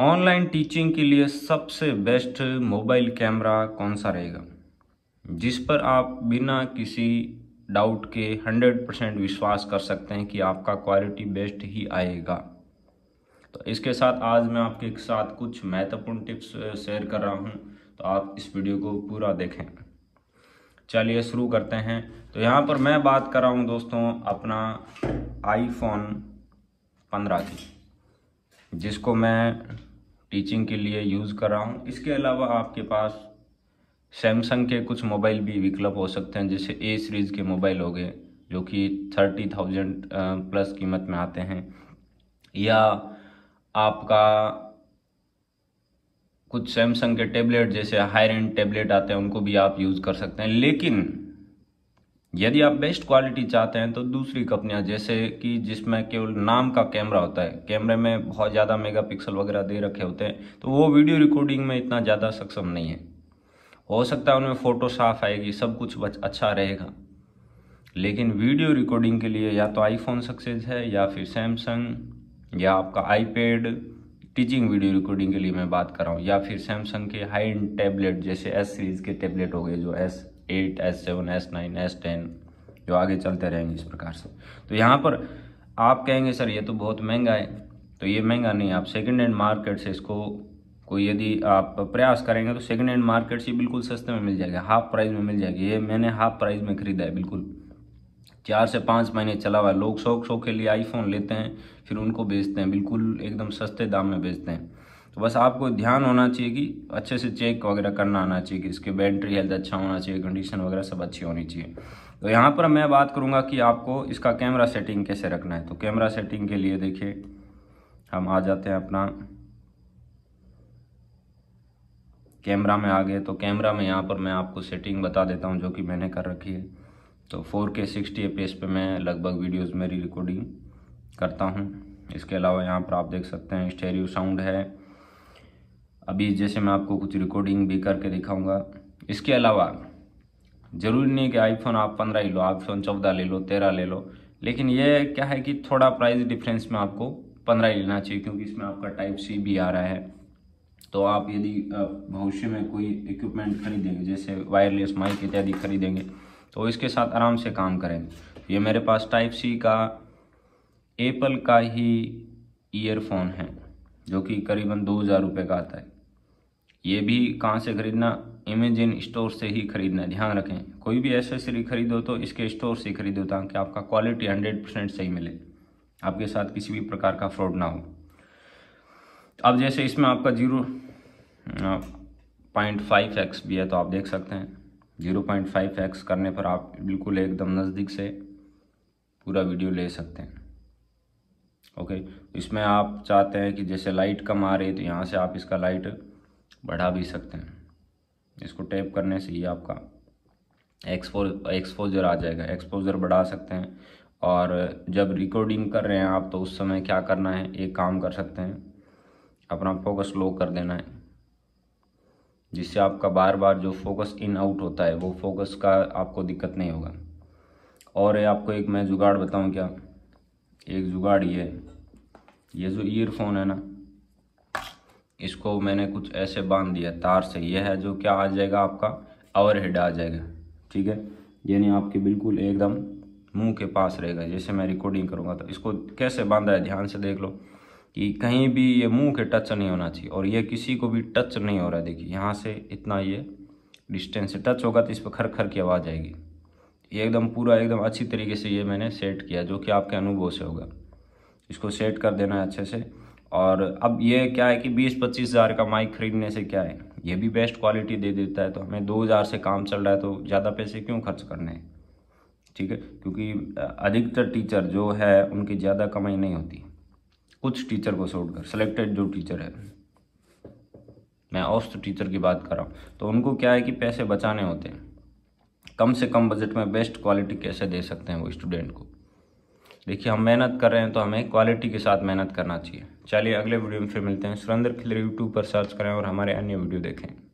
online teaching के लिए सबसे बेस्ट मोबाइल कैमरा कौन सा रहेगा जिस पर आप बिना किसी डाउट के 100 परसेंट विश्वास कर सकते हैं कि आपका क्वालिटी बेस्ट ही आएगा तो इसके साथ आज मैं आपके साथ कुछ महत्वपूर्ण टिप्स शेयर कर रहा हूं तो आप इस वीडियो को पूरा देखें चलिए शुरू करते हैं तो यहाँ पर मैं बात कर रहा हूँ दोस्तों अपना आईफोन 15 की जिसको मैं टीचिंग के लिए यूज़ कर रहा हूँ इसके अलावा आपके पास सैमसंग के कुछ मोबाइल भी विकल्प हो सकते हैं जैसे ए सीरीज़ के मोबाइल हो गए जो कि थर्टी थाउजेंड प्लस कीमत में आते हैं या आपका कुछ सैमसंग के टैबलेट जैसे हायर एंड टैबलेट आते हैं उनको भी आप यूज़ कर सकते हैं लेकिन यदि आप बेस्ट क्वालिटी चाहते हैं तो दूसरी कंपनियां जैसे कि जिसमें केवल नाम का कैमरा होता है कैमरे में बहुत ज़्यादा मेगापिक्सल वगैरह दे रखे होते हैं तो वो वीडियो रिकॉर्डिंग में इतना ज़्यादा सक्षम नहीं है हो सकता है उनमें फ़ोटो साफ आएगी सब कुछ अच्छा रहेगा लेकिन वीडियो रिकॉर्डिंग के लिए या तो आईफोन सक्सेस है या फिर सैमसंग या आपका आईपैड टीचिंग वीडियो रिकॉर्डिंग के लिए मैं बात कर रहा हूँ या फिर सैमसंग के हाई एंड टैबलेट जैसे एस सीरीज़ के टैबलेट हो गए जो S eight S seven S nine S ten जो आगे चलते रहेंगे इस प्रकार से तो यहाँ पर आप कहेंगे सर ये तो बहुत महंगा है तो ये महंगा नहीं आप सेकेंड हैंड मार्केट से इसको कोई यदि आप प्रयास करेंगे तो सेकेंड हैंड मार्केट से बिल्कुल सस्ते में मिल जाएगा हाफ प्राइस में मिल जाएगी ये मैंने हाफ प्राइस में खरीदा है बिल्कुल चार से पाँच महीने चला हुआ है लोग शौक शौक के लिए आईफोन लेते हैं फिर उनको बेचते हैं बिल्कुल एकदम सस्ते दाम में बेचते हैं तो बस आपको ध्यान होना चाहिए कि अच्छे से चेक वगैरह करना आना चाहिए कि इसके बैटरी हेल्थ अच्छा होना चाहिए कंडीशन वगैरह सब अच्छी होनी चाहिए तो यहाँ पर मैं बात करूँगा कि आपको इसका कैमरा सेटिंग कैसे रखना है तो कैमरा सेटिंग के लिए देखिए हम आ जाते हैं अपना कैमरा में आ गए तो कैमरा में यहाँ पर मैं आपको सेटिंग बता देता हूँ जो कि मैंने कर रखी है तो फोर के सिक्सटी पे मैं लगभग वीडियोस मेरी रिकॉर्डिंग करता हूँ इसके अलावा यहाँ पर आप देख सकते हैं स्टेरियो साउंड है अभी जैसे मैं आपको कुछ रिकॉर्डिंग भी करके दिखाऊंगा इसके अलावा ज़रूरी नहीं कि आईफोन आप पंद्रह ही लो आईफोन चौदह ले लो तेरह ले लो लेकिन ये क्या है कि थोड़ा प्राइस डिफरेंस में आपको पंद्रह ही लेना चाहिए क्योंकि इसमें आपका टाइप सी भी आ रहा है तो आप यदि भविष्य में कोई इक्विपमेंट खरीदेंगे जैसे वायरलेस माइक इत्यादि खरीदेंगे तो इसके साथ आराम से काम करेंगे ये मेरे पास टाइप सी का एप्पल का ही ईयरफोन है जो कि करीबन दो हज़ार रुपये का आता है ये भी कहाँ से ख़रीदना इमेजिन स्टोर से ही ख़रीदना ध्यान रखें कोई भी एसेसरी खरीदो तो इसके स्टोर से खरीदो ताकि आपका क्वालिटी हंड्रेड परसेंट सही मिले आपके साथ किसी भी प्रकार का फ्रॉड ना हो अब जैसे इसमें आपका जीरो पॉइंट फाइव एक्स भी है तो आप देख सकते हैं जीरो पॉइंट फाइव एक्स करने पर आप बिल्कुल एकदम नज़दीक से पूरा वीडियो ले सकते हैं ओके इसमें आप चाहते हैं कि जैसे लाइट कम आ रही है तो यहाँ से आप इसका लाइट बढ़ा भी सकते हैं इसको टैप करने से ये आपका एक्सपो एक्सपोजर आ जाएगा एक्सपोजर बढ़ा सकते हैं और जब रिकॉर्डिंग कर रहे हैं आप तो उस समय क्या करना है एक काम कर सकते हैं अपना फोकस लो कर देना है जिससे आपका बार बार जो फोकस इन आउट होता है वो फोकस का आपको दिक्कत नहीं होगा और आपको एक मैं जुगाड़ बताऊं क्या एक जुगाड़ ये ये जो ईयरफोन है ना इसको मैंने कुछ ऐसे बांध दिया तार से यह है जो क्या आ जाएगा आपका आवर हेड आ जाएगा ठीक है यानी आपके बिल्कुल एकदम मुंह के पास रहेगा जैसे मैं रिकॉर्डिंग करूँगा तो इसको कैसे बांधा है ध्यान से देख लो कि कहीं भी ये मुंह के टच नहीं होना चाहिए और ये किसी को भी टच नहीं हो रहा है देखिए यहाँ से इतना ये डिस्टेंस से टच होगा तो इस पर खर खर की आवाज़ आएगी ये एकदम पूरा एकदम अच्छी तरीके से ये मैंने सेट किया जो कि आपके अनुभव से होगा इसको सेट कर देना है अच्छे से और अब ये क्या है कि बीस पच्चीस हज़ार का माइक खरीदने से क्या है ये भी बेस्ट क्वालिटी दे देता है तो हमें दो हज़ार से काम चल रहा है तो ज़्यादा पैसे क्यों खर्च करने हैं ठीक है क्योंकि अधिकतर टीचर जो है उनकी ज़्यादा कमाई नहीं होती कुछ टीचर को छोड़कर सेलेक्टेड जो टीचर है मैं औस्त टीचर की बात कर रहा हूँ तो उनको क्या है कि पैसे बचाने होते हैं कम से कम बजट में बेस्ट क्वालिटी कैसे दे सकते हैं वो स्टूडेंट को देखिए हम मेहनत कर रहे हैं तो हमें क्वालिटी के साथ मेहनत करना चाहिए चलिए अगले वीडियो में फिर मिलते हैं सुरेंद्र खिलर यूट्यूब पर सर्च करें और हमारे अन्य वीडियो देखें